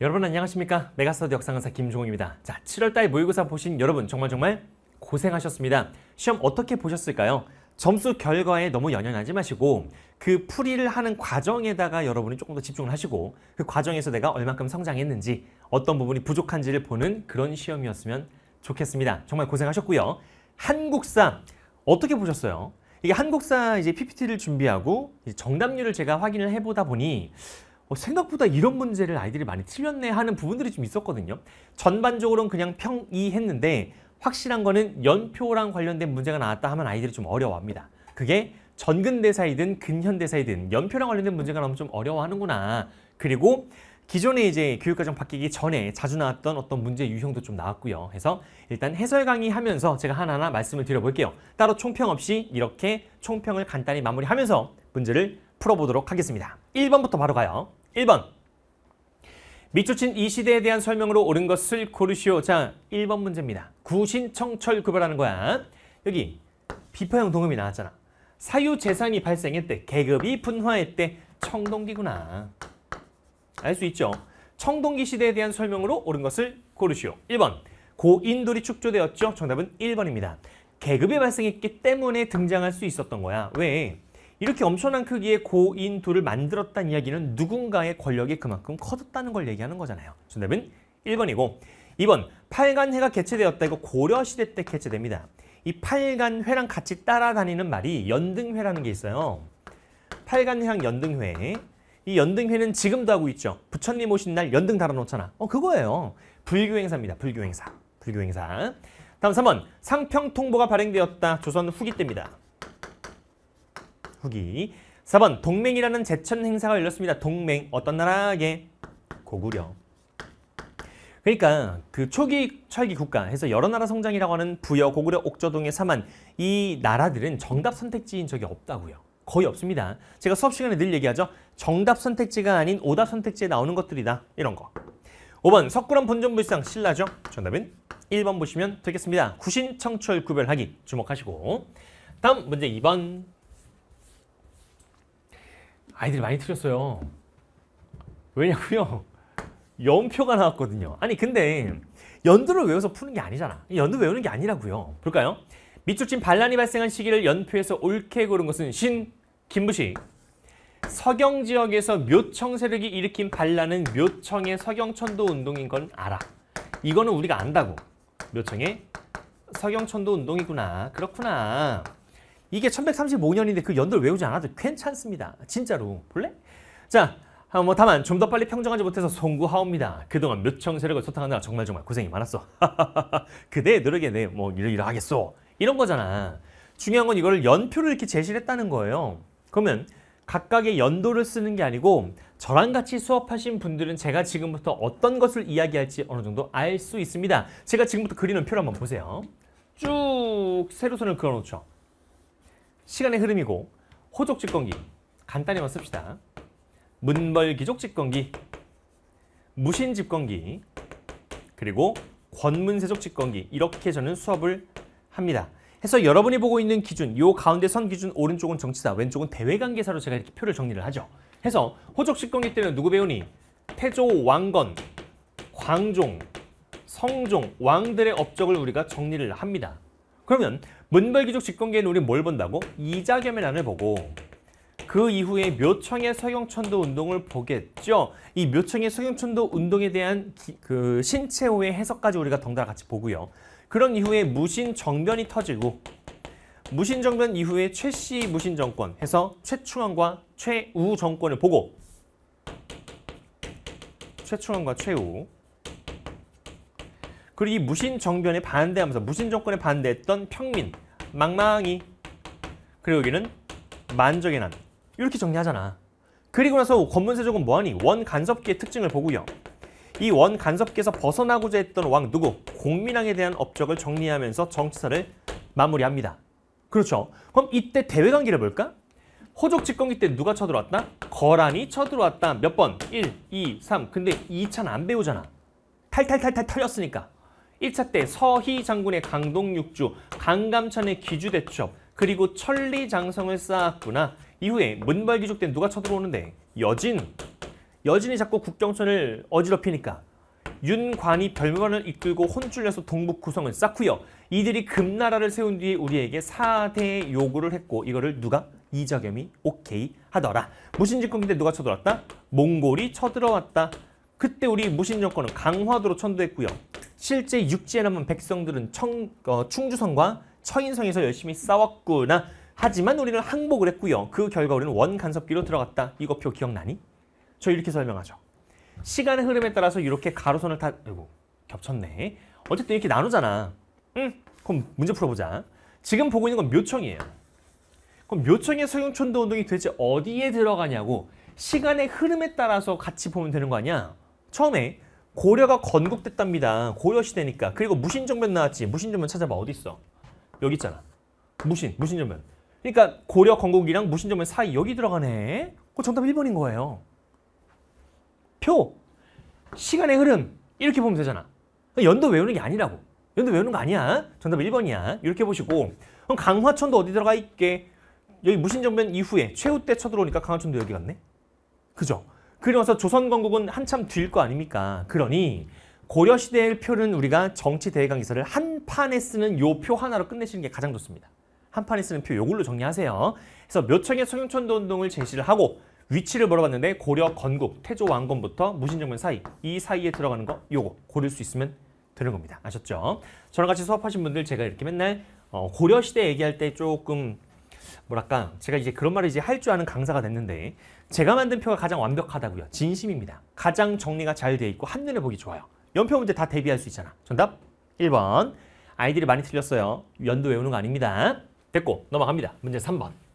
여러분 안녕하십니까 메가스터디 역사강사 김종욱입니다 자 7월달 모의고사 보신 여러분 정말 정말 고생하셨습니다 시험 어떻게 보셨을까요? 점수 결과에 너무 연연하지 마시고 그 풀이를 하는 과정에다가 여러분이 조금 더 집중을 하시고 그 과정에서 내가 얼만큼 성장했는지 어떤 부분이 부족한지를 보는 그런 시험이었으면 좋겠습니다 정말 고생하셨고요 한국사 어떻게 보셨어요? 이게 한국사 이제 PPT를 준비하고 정답률을 제가 확인을 해보다 보니 어, 생각보다 이런 문제를 아이들이 많이 틀렸네 하는 부분들이 좀 있었거든요. 전반적으로는 그냥 평이했는데 확실한 거는 연표랑 관련된 문제가 나왔다 하면 아이들이 좀 어려워합니다. 그게 전근대사이든 근현대사이든 연표랑 관련된 문제가 나오면 좀 어려워하는구나. 그리고 기존에 이제 교육과정 바뀌기 전에 자주 나왔던 어떤 문제 유형도 좀 나왔고요. 그래서 일단 해설 강의하면서 제가 하나하나 말씀을 드려볼게요. 따로 총평 없이 이렇게 총평을 간단히 마무리하면서 문제를 풀어보도록 하겠습니다. 1번부터 바로 가요. 1번 미초친 이 시대에 대한 설명으로 옳은 것을 고르시오. 자, 1번 문제입니다. 구신청철 구별하는 거야. 여기 비파형 동음이 나왔잖아. 사유재산이 발생했대. 계급이 분화했대. 청동기구나. 알 수 있죠? 청동기 시대에 대한 설명으로 옳은 것을 고르시오. 1번 고인돌이 축조되었죠? 정답은 1번입니다. 계급이 발생했기 때문에 등장할 수 있었던 거야. 왜? 이렇게 엄청난 크기의 고인 돌을 만들었다는 이야기는 누군가의 권력이 그만큼 커졌다는 걸 얘기하는 거잖아요. 정답은 1번이고 2번 팔간회가 개최되었다. 이거 고려시대 때 개최됩니다. 이 팔간회랑 같이 따라다니는 말이 연등회라는 게 있어요. 팔간회랑 연등회. 이 연등회는 지금도 하고 있죠. 부처님 오신 날 연등 달아놓잖아. 어 그거예요. 불교 행사입니다. 불교 행사. 불교 행사. 다음 3번 상평통보가 발행되었다. 조선 후기 때입니다. 후기 4번 동맹이라는 제천 행사가 열렸습니다. 동맹 어떤 나라에? 고구려 그러니까 그 초기 철기 국가 해서 여러 나라 성장이라고 하는 부여, 고구려, 옥저동의 사만 이 나라들은 정답 선택지인 적이 없다고요. 거의 없습니다. 제가 수업 시간에 늘 얘기하죠. 정답 선택지가 아닌 오답 선택지에 나오는 것들이다. 이런 거. 5번 석굴암 본전불상 신라죠. 정답은 1번 보시면 되겠습니다. 구신, 청철, 구별하기 주목하시고 다음 문제 2번 아이들이 많이 틀렸어요. 왜냐고요? 연표가 나왔거든요. 아니 근데 연도를 외워서 푸는 게 아니잖아. 연도 외우는 게 아니라고요. 볼까요? 밑줄친 반란이 발생한 시기를 연표에서 옳게 고른 것은 신 김부식. 서경 지역에서 묘청 세력이 일으킨 반란은 묘청의 서경천도 운동인 건 알아. 이거는 우리가 안다고. 묘청의 서경천도 운동이구나. 그렇구나. 이게 1135년인데 그 연도를 외우지 않아도 괜찮습니다. 진짜로. 볼래? 자, 어, 뭐 다만 좀 더 빨리 평정하지 못해서 송구하옵니다. 그동안 몇청 세력을 소탕하느라 정말 정말 고생이 많았어. 그대의 노력에 내뭐 이러이러하겠소. 이런 거잖아. 중요한 건이걸 연표를 이렇게 제시를 했다는 거예요. 그러면 각각의 연도를 쓰는 게 아니고 저랑 같이 수업하신 분들은 제가 지금부터 어떤 것을 이야기할지 어느 정도 알 수 있습니다. 제가 지금부터 그리는 표를 한번 보세요. 쭉 세로선을 그어놓죠. 시간의 흐름이고 호족직권기 간단히만 씁시다. 문벌기족직권기 무신집권기 그리고 권문세족집권기 이렇게 저는 수업을 합니다. 해서 여러분이 보고 있는 기준, 요 가운데 선 기준 오른쪽은 정치사, 왼쪽은 대외관계사로 제가 이렇게 표를 정리를 하죠. 해서 호족집권기 때는 누구 배우니? 태조, 왕건, 광종, 성종, 왕들의 업적을 우리가 정리를 합니다. 그러면 문벌기족 집권기에는 우리 뭘 본다고? 이자겸의 난을 보고 그 이후에 묘청의 서경천도 운동을 보겠죠. 이 묘청의 서경천도 운동에 대한 기, 그 신체호의 해석까지 우리가 덩달아 같이 보고요. 그런 이후에 무신정변이 터지고 무신정변 이후에 최씨 무신정권 해서 최충헌과 최우 정권을 보고 최충헌과 최우 그리고 이 무신 정변에 반대하면서 무신 정권에 반대했던 평민, 망망이 그리고 여기는 만적의 난 이렇게 정리하잖아. 그리고 나서 권문세족은 뭐하니? 원간섭기의 특징을 보고요. 이 원간섭기에서 벗어나고자 했던 왕 누구? 공민왕에 대한 업적을 정리하면서 정치사를 마무리합니다. 그렇죠. 그럼 이때 대외관계를 볼까? 호족 집권기 때 누가 쳐들어왔다? 거란이 쳐들어왔다. 몇 번? 1, 2, 3. 근데 2차는 안 배우잖아. 탈탈탈탈 털렸으니까. 1차 때 서희 장군의 강동육주, 강감천의 기주대첩, 그리고 천리장성을 쌓았구나. 이후에 문벌귀족 때 누가 쳐들어오는데 여진. 여진이 자꾸 국경선을 어지럽히니까 윤관이 별관을 이끌고 혼쭐내서 동북구성을 쌓고요. 이들이 금나라를 세운 뒤에 우리에게 사대 요구를 했고 이거를 누가? 이자겸이 오케이 하더라. 무신집권 인데 누가 쳐들어왔다? 몽골이 쳐들어왔다. 그때 우리 무신정권은 강화도로 천도했고요. 실제 육지에 남은 백성들은 청, 어, 충주성과 청인성에서 열심히 싸웠구나. 하지만 우리는 항복을 했고요. 그 결과 우리는 원간섭기로 들어갔다. 이거표 기억나니? 저 이렇게 설명하죠. 시간의 흐름에 따라서 이렇게 가로선을 타... 아이고, 겹쳤네. 어쨌든 이렇게 나누잖아. 응, 그럼 문제 풀어보자. 지금 보고 있는 건 묘청이에요. 그럼 묘청의 서용촌도 운동이 도대체 어디에 들어가냐고 시간의 흐름에 따라서 같이 보면 되는 거 아니야? 처음에 고려가 건국됐답니다. 고려시대니까. 그리고 무신정변 나왔지. 무신정변 찾아봐. 어디 있어? 여기 있잖아. 무신, 무신정변. 그러니까 고려 건국이랑 무신정변 사이 여기 들어가네. 그 정답 1번인 거예요. 표, 시간의 흐름 이렇게 보면 되잖아. 연도 외우는 게 아니라고. 연도 외우는 거 아니야. 정답 1번이야. 이렇게 보시고 그럼 강화천도 어디 들어가 있게? 여기 무신정변 이후에 최후 때 쳐들어오니까 강화천도 여기 갔네. 그죠? 그러면서 조선건국은 한참 뒤일 거 아닙니까? 그러니 고려시대의 표는 우리가 정치대강의서를 한 판에 쓰는 요 표 하나로 끝내시는 게 가장 좋습니다. 한 판에 쓰는 표 요걸로 정리하세요. 그래서 몇청의 성형천도 운동을 제시를 하고 위치를 물어봤는데 고려 건국, 태조 왕건부터 무신정변 사이 이 사이에 들어가는 거 요거 고를 수 있으면 되는 겁니다. 아셨죠? 저랑 같이 수업하신 분들 제가 이렇게 맨날 어, 고려시대 얘기할 때 조금 뭐랄까 제가 이제 그런 말을 이제 할 줄 아는 강사가 됐는데 제가 만든 표가 가장 완벽하다고요. 진심입니다. 가장 정리가 잘 돼 있고 한눈에 보기 좋아요. 연표 문제 다 대비할 수 있잖아. 정답 1번. 아이들이 많이 틀렸어요. 연도 외우는 거 아닙니다. 됐고 넘어갑니다. 문제 3번.